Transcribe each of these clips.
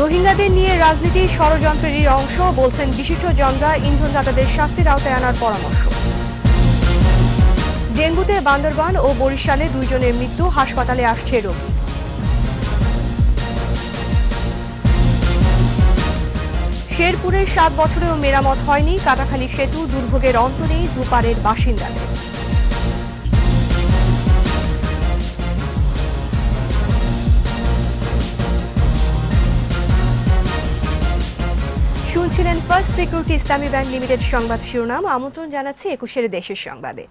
রোহিঙ্গাদের নিয়ে রাজনীতি ষড়যন্ত্রের অংশ বলছেন বিশিষ্ট বিশিষ্টজনরা ইন্ধনদাতাদের শাস্তির আওতায় আনার পরামর্শ ডেঙ্গুতে বান্দরবান ও বরিশালে দুইজনের মৃত্যু হাসপাতালে আসছে রোগী শেরপুরের সাত বছরেও মেরামত হয়নি কাটাখালী সেতু দুর্ভোগের অন্তরেই দুপারের বাসিন্দাদের শুনছিলেন first security Islami bank limited সংবাদ শিরোনাম আমন্ত্রণ জানাচ্ছি একুশের দেশের সংবাদে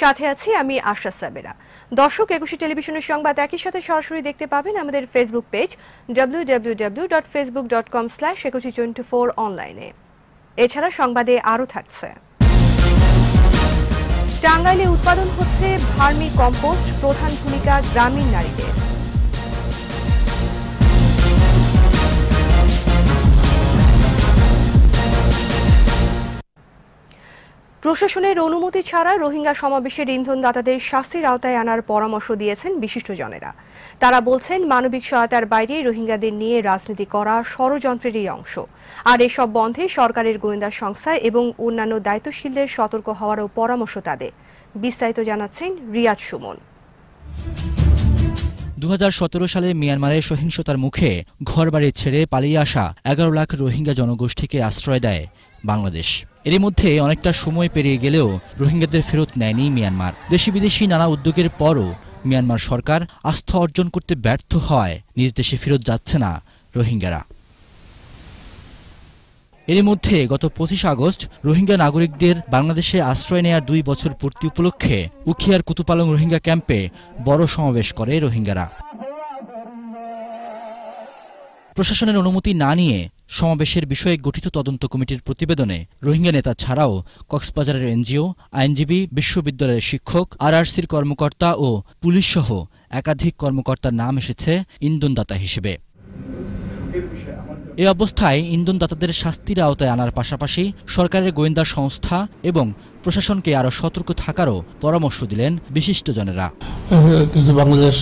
সাথে আছি আমি আশা সাবেরা দর্শক একুশে টেলিভিশনের সংবাদ একই সাথে সরাসরি দেখতে পাবেন আমাদের Facebook page W W W dot Facebook dot com slash Ekushey twenty four অনলাইনে এছাড়া সংবাদে আরও থাকছে টাঙ্গাইলে উৎপাদন হচ্ছে ভার্মি কম্পোস্ট প্রধান ভূমিকা গ্রামীণ নারীদের প্রশাসনের অনুমতি ছাড়া রোহিঙ্গা সমাবেশের ইন্ধনদাতাদের শাস্তির আওতায় আনার পরামর্শ দিয়েছেন বিশিষ্টজনেরা তারা বলছেন মানবিক সহায়তার বাইরে রোহিঙ্গাদের নিয়ে রাজনীতি করা ষড়যন্ত্রেরই অংশ আর এসব বন্ধে সরকারের গোয়েন্দা সংস্থা এবং অন্যান্য দায়িত্বশীলদের সতর্ক হওয়ারও পরামর্শ তাদের বিস্তারিত জানাচ্ছেন রিয়াজ সুমন দু সালে মিয়ানমারের সহিংসতার মুখে ঘরবাড়ি ছেড়ে পালিয়ে আসা এগারো লাখ রোহিঙ্গা জনগোষ্ঠীকে আশ্রয় দেয় বাংলাদেশ এর মধ্যে অনেকটা সময় পেরিয়ে গেলেও রোহিঙ্গাদের ফেরত নেয়নি মিয়ানমার দেশি বিদেশি নানা উদ্যোগের পরও মিয়ানমার সরকার আস্থা অর্জন করতে ব্যর্থ হয় নিজ দেশে ফেরত যাচ্ছে না রোহিঙ্গারা এরই মধ্যে গত পঁচিশ আগস্ট রোহিঙ্গা নাগরিকদের বাংলাদেশে আশ্রয় নেয়ার দুই বছর পূর্তি উপলক্ষে উখিয়ার কুতুপালং রোহিঙ্গা ক্যাম্পে বড় সমাবেশ করে রোহিঙ্গারা প্রশাসনের অনুমতি না নিয়ে সমাবেশের বিষয়ে গঠিত তদন্ত কমিটির প্রতিবেদনে রোহিঙ্গা নেতা ছাড়াও কক্সবাজারের এনজিও আইনজীবী বিশ্ববিদ্যালয়ের শিক্ষক আরআরসির কর্মকর্তা ও পুলিশসহ একাধিক কর্মকর্তার নাম এসেছে ইন্ধনদাতা হিসেবে এ অবস্থায় ইন্ধনদাতাদের শাস্তির আওতায় আনার পাশাপাশি সরকারের গোয়েন্দা সংস্থা এবং প্রশাসনকে আরও সতর্ক থাকারও পরামর্শ দিলেন বিশিষ্টজনেরা কিন্তু বাংলাদেশ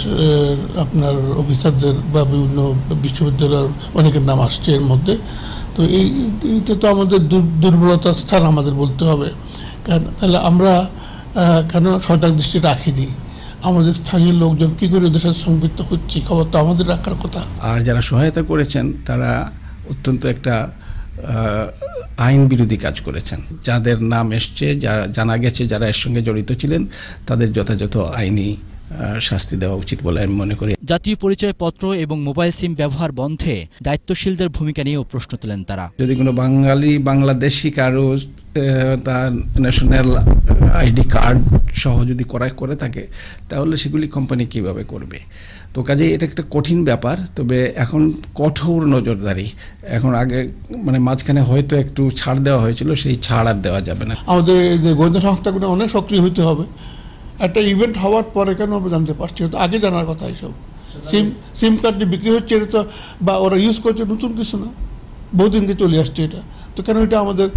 আপনার অফিসারদের বা বিভিন্ন বিশ্ববিদ্যালয়ের অনেকের নাম আসছে এর মধ্যে তো এইটা তো আমাদের দুর্বলতার স্থান আমাদের বলতে হবে কারণ তাহলে আমরা কেন সজাগ দৃষ্টি রাখিনি আমাদের স্থানীয় লোকজন কী করে ওদের সাথে সম্পৃক্ত হচ্ছে খবর তো আমাদের রাখার কথা আর যারা সহায়তা করেছেন তারা অত্যন্ত একটা আইন বিরোধী কাজ করেছেন যাদের নাম এসছে যারা জানা গেছে যারা এর সঙ্গে জড়িত ছিলেন তাদের যথাযথ আইনি শাস্তি দেওয়া উচিত বলে আমি মনে করি জাতীয় পরিচয়পত্র এবং মোবাইল সিম ব্যবহার বন্ধে দায়িত্বশীলদের ভূমিকা নিয়েও প্রশ্ন তোলেন তারা যদি কোনো বাঙালি বাংলাদেশি কারো তার ন্যাশনাল আইডি কার্ড সহ যদি করায় করে থাকে তাহলে সেগুলি কোম্পানি কিভাবে করবে তো কাজে এটা একটা কঠিন ব্যাপার তবে এখন কঠোর নজরদারি এখন আগে মানে মাঝখানে হয়তো একটু ছাড় দেওয়া হয়েছিল সেই ছাড় আর দেওয়া যাবে না আমাদের যে গোয়েন্দা সংস্থাগুলো অনেক সক্রিয় হতে হবে একটা ইভেন্ট হওয়ার পরে কেন আমরা জানতে পারছি আগে জানার কথা এইসব সিম সিম কার্ডটি বিক্রি হচ্ছে এটা তো বা ওরা ইউজ করছে নতুন কিছু না বহুদিন দিয়ে চলে আসছে এটা তো কেন এটা আমাদের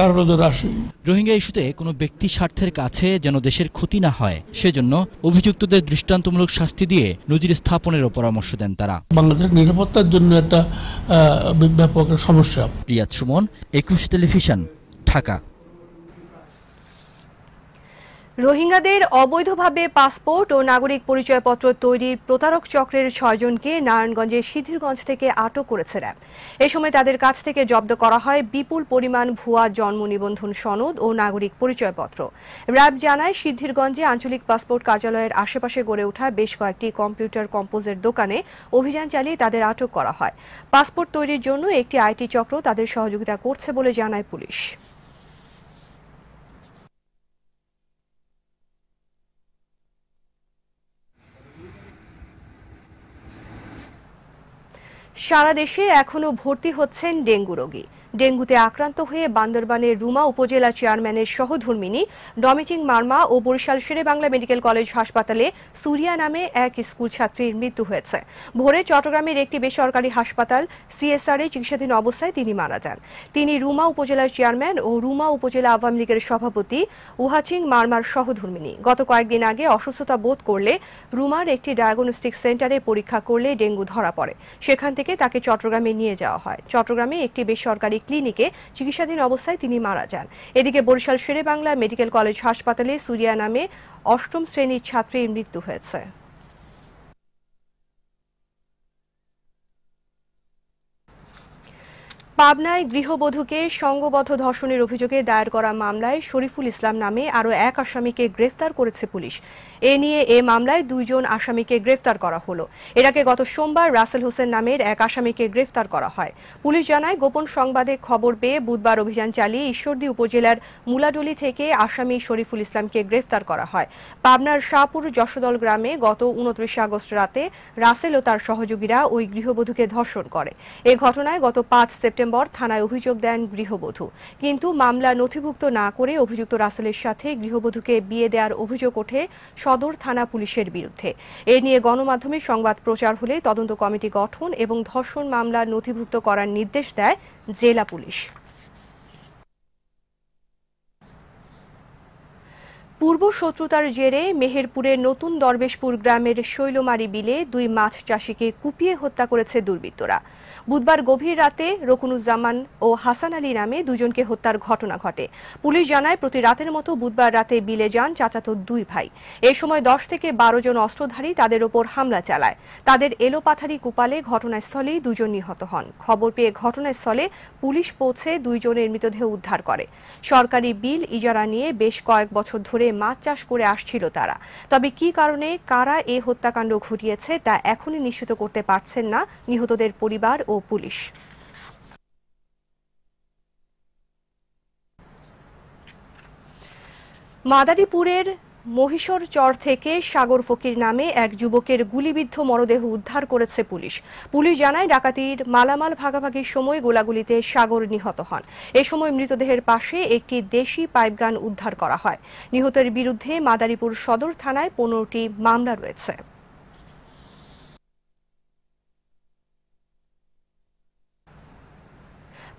কারণদের রাশি রোহিঙ্গা ইস্যুতে কোনো ব্যক্তি স্বার্থের কাছে যেন দেশের ক্ষতি না হয় সেজন্য অভিযুক্তদের দৃষ্টান্তমূলক শাস্তি দিয়ে নজির স্থাপনেরও পরামর্শ দেন তারা বাংলাদেশের নিরাপত্তার জন্য একটা ব্যাপক সমস্যা রিয়াজ সুমন একুশ টেলিভিশন ঢাকা রোহিঙ্গাদের অবৈধভাবে পাসপোর্ট ও নাগরিক পরিচয়পত্র তৈরির প্রতারক চক্রের ছয়জনকে নারায়ণগঞ্জের সিদ্ধিরগঞ্জ থেকে আটক করেছে র্যাব এ সময় তাদের কাছ থেকে জব্দ করা হয় বিপুল পরিমাণ ভুয়া জন্ম নিবন্ধন সনদ ও নাগরিক পরিচয়পত্র র্যাব জানায় সিদ্ধিরগঞ্জে আঞ্চলিক পাসপোর্ট কার্যালয়ের আশেপাশে গড়ে ওঠা বেশ কয়েকটি কম্পিউটার কম্পোজের দোকানে অভিযান চালিয়ে তাদের আটক করা হয় পাসপোর্ট তৈরির জন্য একটি আইটি চক্র তাদের সহযোগিতা করছে বলে জানায় পুলিশ সারা দেশে এখনও ভর্তি হচ্ছেন ডেঙ্গু রোগী ডেঙ্গুতে আক্রান্ত হয়ে বান্দরবানের রুমা উপজেলা চেয়ারম্যানের সহধর্মিনী ডমিচিং মার্মা ও বরিশাল বাংলা মেডিকেল কলেজ হাসপাতালে সুরিয়া নামে এক স্কুল ছাত্রীর মৃত্যু হয়েছে ভোরে চট্টগ্রামের একটি বেসরকারি হাসপাতাল সিএসআর এ চিকিৎসাধীন অবস্থায় তিনি মারা যান তিনি রুমা উপজেলার চেয়ারম্যান ও রুমা উপজেলা আওয়ামী লীগের সভাপতি উহাচিং মার্মার সহধর্মিনী গত কয়েকদিন আগে অসুস্থতা বোধ করলে রুমার একটি ডায়াগনস্টিক সেন্টারে পরীক্ষা করলে ডেঙ্গু ধরা পড়ে সেখান থেকে তাকে চট্টগ্রামে নিয়ে যাওয়া হয় চট্টগ্রামে একটি বেসরকারি ক্লিনিকে চিকিৎসাধীন অবস্থায় তিনি মারা যান এদিকে বরিশাল শেরে বাংলা মেডিকেল কলেজ হাসপাতালে সুরিয়া নামে অষ্টম শ্রেণীর ছাত্রীর মৃত্যু হয়েছে পাবনায় গৃহবধূকে সঙ্গবদ্ধ ধর্ষণের অভিযোগে দায়ের করা মামলায় শরীফুল ইসলাম নামে আরও এক আসামিকে গ্রেফতার করেছে পুলিশ এ নিয়ে এ মামলায় দুইজন আসামিকে গ্রেফতার করা হলো এর আগে গত সোমবার রাসেল হোসেন নামের এক আসামিকে গ্রেফতার করা হয় পুলিশ জানায় গোপন সংবাদে খবর পেয়ে বুধবার অভিযান চালিয়ে ঈশ্বরদী উপজেলার মুলাডলি থেকে আসামি শরীফুল ইসলামকে গ্রেফতার করা হয় পাবনার শাহপুর যশোদল গ্রামে গত উনত্রিশে আগস্ট রাতে রাসেল ও তার সহযোগীরা ওই গৃহবধূকে ধর্ষণ করে এ ঘটনায় গত পাঁচ সেপ্টেম্বর সেপ্টেম্বর থানায় অভিযোগ দেন গৃহবধূ কিন্তু মামলা নথিভুক্ত না করে অভিযুক্ত রাসেলের সাথে গৃহবধূকে বিয়ে দেওয়ার অভিযোগ ওঠে সদর থানা পুলিশের বিরুদ্ধে এ নিয়ে গণমাধ্যমে সংবাদ প্রচার হলে তদন্ত কমিটি গঠন এবং ধর্ষণ মামলা নথিভুক্ত করার নির্দেশ দেয় জেলা পুলিশ পূর্ব শত্রুতার জেরে মেহেরপুরের নতুন দরবেশপুর গ্রামের শৈলমারি বিলে দুই মাছ চাষিকে কুপিয়ে হত্যা করেছে দুর্বৃত্তরা বুধবার গভীর রাতে রকুনুজ্জামান ও হাসান আলী নামে দুজনকে হত্যার ঘটনা ঘটে পুলিশ জানায় প্রতি রাতের মতো বুধবার রাতে বিলে যান চাচাতো দুই ভাই এ সময় দশ থেকে বারো জন অস্ত্রধারী তাদের ওপর হামলা চালায় তাদের এলোপাথারি কুপালে ঘটনাস্থলেই দুজন নিহত হন খবর পেয়ে ঘটনাস্থলে পুলিশ পৌঁছে দুইজনের মৃতদেহ উদ্ধার করে সরকারি বিল ইজারা নিয়ে বেশ কয়েক বছর ধরে মাছ চাষ করে আসছিল তারা তবে কি কারণে কারা এ হত্যাকাণ্ড ঘটিয়েছে তা এখনই নিশ্চিত করতে পারছেন না নিহতদের পরিবার ও পুলিশ মাদারীপুরের মহিশর চর থেকে সাগর ফকির নামে এক যুবকের গুলিবিদ্ধ মরদেহ উদ্ধার করেছে পুলিশ পুলিশ জানায় ডাকাতির মালামাল ভাগাভাগির সময় গোলাগুলিতে সাগর নিহত হন এ সময় মৃতদেহের পাশে একটি দেশি পাইপগান উদ্ধার করা হয় নিহতের বিরুদ্ধে মাদারীপুর সদর থানায় পনেরোটি মামলা রয়েছে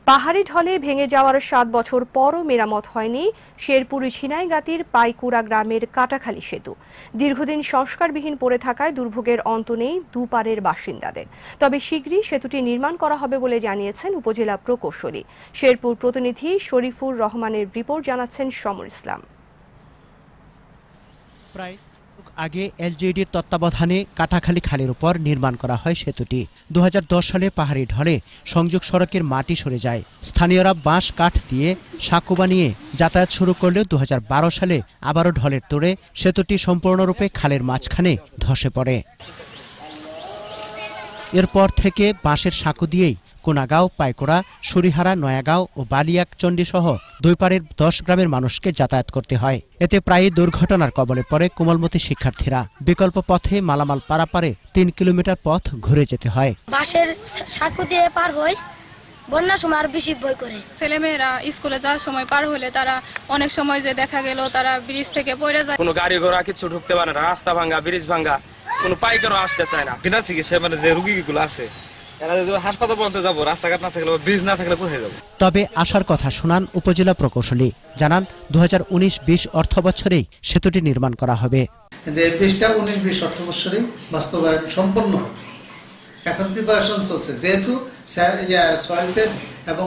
পাহাড়ি ঢলে ভেঙে যাওয়ার সাত বছর পরও মেরামত হয়নি শেরপুর ছিনাইগাতির পাইকুড়া গ্রামের কাটাখালী সেতু দীর্ঘদিন সংস্কারবিহীন পড়ে থাকায় দুর্ভোগের অন্ত নেই দুপারের বাসিন্দাদের তবে শীঘ্রই সেতুটি নির্মাণ করা হবে বলে জানিয়েছেন উপজেলা প্রকৌশলী শেরপুর প্রতিনিধি শরীফুর রহমানের রিপোর্ট জানাচ্ছেন সমর ইসলাম প্রায় আগে এলজিইডির তত্ত্বাবধানে কাটাখালী খালের উপর নির্মাণ করা হয় সেতুটি দু সালে পাহাড়ি ঢলে সংযোগ সড়কের মাটি সরে যায় স্থানীয়রা বাঁশ কাঠ দিয়ে সাঁকু বানিয়ে যাতায়াত শুরু করলেও দু সালে আবারও ঢলের তোড়ে সেতুটি সম্পূর্ণরূপে খালের মাঝখানে ধসে পড়ে এরপর থেকে বাঁশের সাঁকু দিয়েই কোনাগাঁও পাইকোড়া সুরিহারা নয়াগাঁও ও বালিয়াক বালিয়াকচণ্ডী সহ দুই পাড়ের দশ গ্রামের মানুষকে যাতায়াত করতে হয় এতে প্রায়ই দুর্ঘটনার কবলে পড়ে কোমলমতি শিক্ষার্থীরা বিকল্প পথে মালামাল পারাপারে তিন কিলোমিটার পথ ঘুরে যেতে হয় বাসের সাঁকু দিয়ে পার হয় বন্যার সময় আর বেশি ভয় করে ছেলেমেয়েরা স্কুলে যাওয়ার সময় পার হলে তারা অনেক সময় যে দেখা গেল তারা ব্রিজ থেকে পড়ে যায় কোনো গাড়ি ঘোড়া কিছু ঢুকতে পারে না রাস্তা ভাঙ্গা ব্রিজ ভাঙ্গা কোনো পাইকারও আসতে চায় না বিনা চিকিৎসায় মানে যে রুগীগুলো আছে তবে আসার কথা শোনান উপজেলা প্রকৌশলী জানান দু হাজার উনিশ বিশ অর্থ বছরেই সেতুটি নির্মাণ করা হবে যে উনিশ বিশ অর্থ বাস্তবায়ন সম্পন্ন এখন প্রিপারেশন চলছে যেহেতু এবং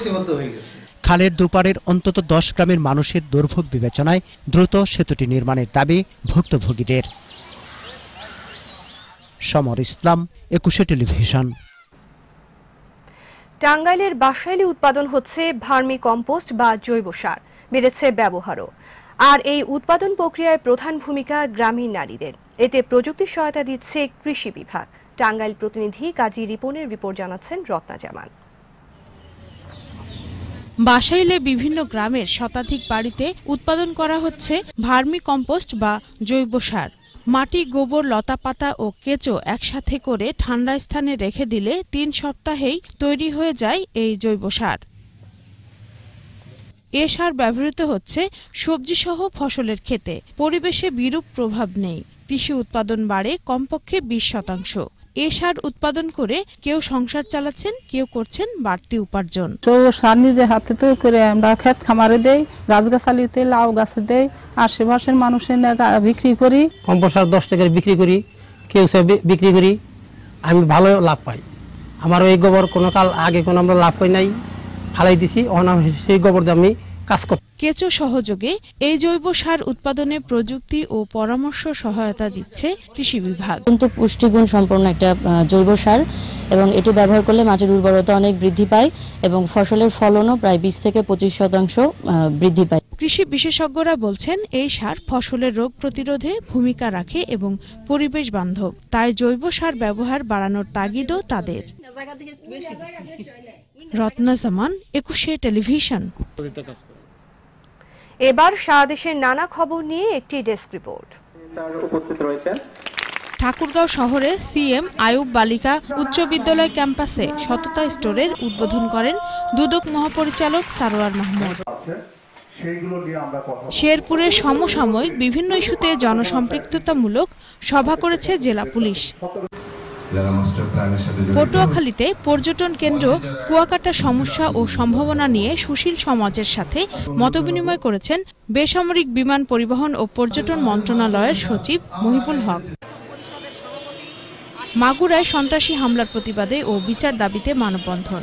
ইতিমধ্যে হয়ে গেছে খালের দুপারের অন্তত দশ গ্রামের মানুষের দুর্ভোগ বিবেচনায় দ্রুত সেতুটি নির্মাণের দাবি ভুক্তভোগীদের সমর ইসলাম একুশে টেলিভিশন টাঙ্গাইলের বাসায়লি উৎপাদন হচ্ছে ভার্মি কম্পোস্ট বা জৈব সার বেড়েছে ব্যবহারও আর এই উৎপাদন প্রক্রিয়ায় প্রধান ভূমিকা গ্রামীণ নারীদের এতে প্রযুক্তির সহায়তা দিচ্ছে কৃষি বিভাগ টাঙ্গাইল প্রতিনিধি কাজী রিপনের রিপোর্ট জানাচ্ছেন রত্না জামান বাসাইলে বিভিন্ন গ্রামের শতাধিক বাড়িতে উৎপাদন করা হচ্ছে ভার্মি কম্পোস্ট বা জৈব সার মাটি গোবর লতাপাতা ও কেঁচো একসাথে করে ঠান্ডা স্থানে রেখে দিলে তিন সপ্তাহেই তৈরি হয়ে যায় এই জৈব সার এ সার ব্যবহৃত হচ্ছে সবজিসহ ফসলের ক্ষেতে পরিবেশে বিরূপ প্রভাব নেই কৃষি উৎপাদন বাড়ে কমপক্ষে বিশ শতাংশ এ সার উৎপাদন করে কেউ সংসার চালাচ্ছেন কেউ করছেন বাড়তি উপার্জন সার নিজে হাতে তৈরি করে আমরা ক্ষেত খামারে দেই গাছগাছালিতে লাউ গাছে দেই আশেপাশের মানুষের বিক্রি করি কম্পোসার দশ টাকার বিক্রি করি কেউ বিক্রি করি আমি ভালো লাভ পাই আমার এই গোবর কোনো কাল আগে কোনো আমরা লাভ পাই নাই ফালাই দিছি অনাম সেই গোবর দিয়ে আমি কাজ করি কেচো সহযোগে এই জৈব সার উৎপাদনে প্রযুক্তি ও পরামর্শ সহায়তা দিচ্ছে কৃষি বিভাগ কিন্তু পুষ্টিগুণ সম্পন্ন একটা জৈব সার এবং এটি ব্যবহার করলে মাটির উর্বরতা অনেক বৃদ্ধি পায় এবং ফসলের ফলনও প্রায় বিশ থেকে পঁচিশ শতাংশ বৃদ্ধি পায় কৃষি বিশেষজ্ঞরা বলছেন এই সার ফসলের রোগ প্রতিরোধে ভূমিকা রাখে এবং পরিবেশ বান্ধব তাই জৈব সার ব্যবহার বাড়ানোর তাগিদও তাদের রত্না জামান একুশে টেলিভিশন এবার সারাদেশের নানা খবর নিয়ে একটি ডেস্ক রিপোর্ট ঠাকুরগাঁও শহরে সিএম আয়ুব বালিকা উচ্চ বিদ্যালয় ক্যাম্পাসে সততা স্টোরের উদ্বোধন করেন দুদক মহাপরিচালক সারোয়ার মাহমুদ শেরপুরে সমসাময়িক বিভিন্ন ইস্যুতে জনসম্পৃক্ততামূলক সভা করেছে জেলা পুলিশ পটুয়াখালীতে পর্যটন কেন্দ্র কুয়াকাটা সমস্যা ও সম্ভাবনা নিয়ে সুশীল সমাজের সাথে মতবিনিময় করেছেন বেসামরিক বিমান পরিবহন ও পর্যটন মন্ত্রণালয়ের সচিব মহিবুল হক মাগুরায় সন্ত্রাসী হামলার প্রতিবাদে ও বিচার দাবিতে মানববন্ধন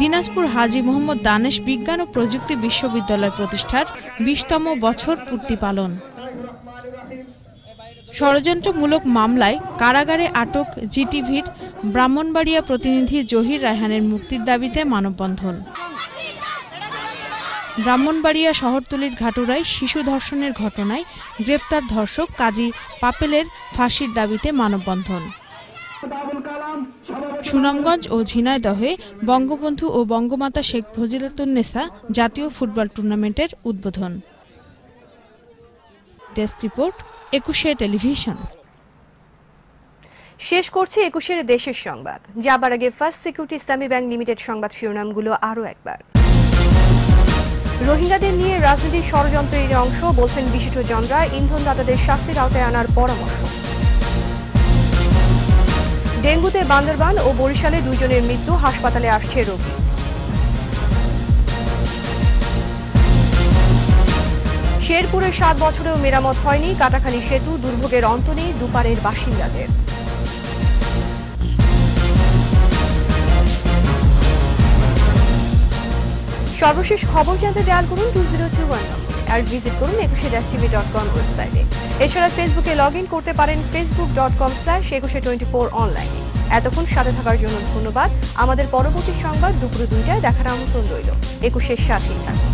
দিনাজপুর হাজি মোহাম্মদ দানেশ বিজ্ঞান ও প্রযুক্তি বিশ্ববিদ্যালয় প্রতিষ্ঠার বিশতম বছর পূর্তি পালন ষড়যন্ত্রমূলক মামলায় কারাগারে আটক জিটিভির ব্রাহ্মণবাড়িয়া প্রতিনিধি জহির রায়হানের মুক্তির দাবিতে মানববন্ধন ব্রাহ্মণবাড়িয়া শহরতলির ঘাটুরায় শিশু ধর্ষণের ঘটনায় গ্রেপ্তার ধর্ষক কাজী পাপেলের ফাঁসির দাবিতে মানববন্ধন সুনামগঞ্জ ও ঝিনাইদহে বঙ্গবন্ধু ও বঙ্গমাতা শেখ ফজিলাতুন্নেসা জাতীয় ফুটবল টুর্নামেন্টের উদ্বোধন ডেস্ক রিপোর্ট একুশে টেলিভিশন শেষ করছে একুশের দেশের সংবাদ যাবার আগে first security Islami bank limited সংবাদ শিরোনামগুলো আরও একবার রোহিঙ্গাদের নিয়ে রাজনীতির ষড়যন্ত্রের অংশ বলছেন জনরা ইন্ধনদাতাদের শাস্তির আওতায় আনার পরামর্শ ডেঙ্গুতে বান্দরবান ও বরিশালে দুজনের মৃত্যু হাসপাতালে আসছে রোগী শেরপুরে সাত বছরেও মেরামত হয়নি কাটাখালী সেতু দুর্ভোগের অন্ত নেই দুপারের বাসিন্দাদের সর্বশেষ খবর জানতে দেয়াল করুন টু জিরো টু ওয়ান আর ভিজিট করুন Ekushey dash TV dot com ওয়েবসাইটে এছাড়া ফেসবুকে লগ ইন করতে পারেন Facebook dot com slash Ekushey twenty four অনলাইনে এতক্ষণ সাথে থাকার জন্য ধন্যবাদ আমাদের পরবর্তী সংবাদ দুপুর দুইটায় দেখার আমন্ত্রণ রইল একুশের সাথেই থাকুন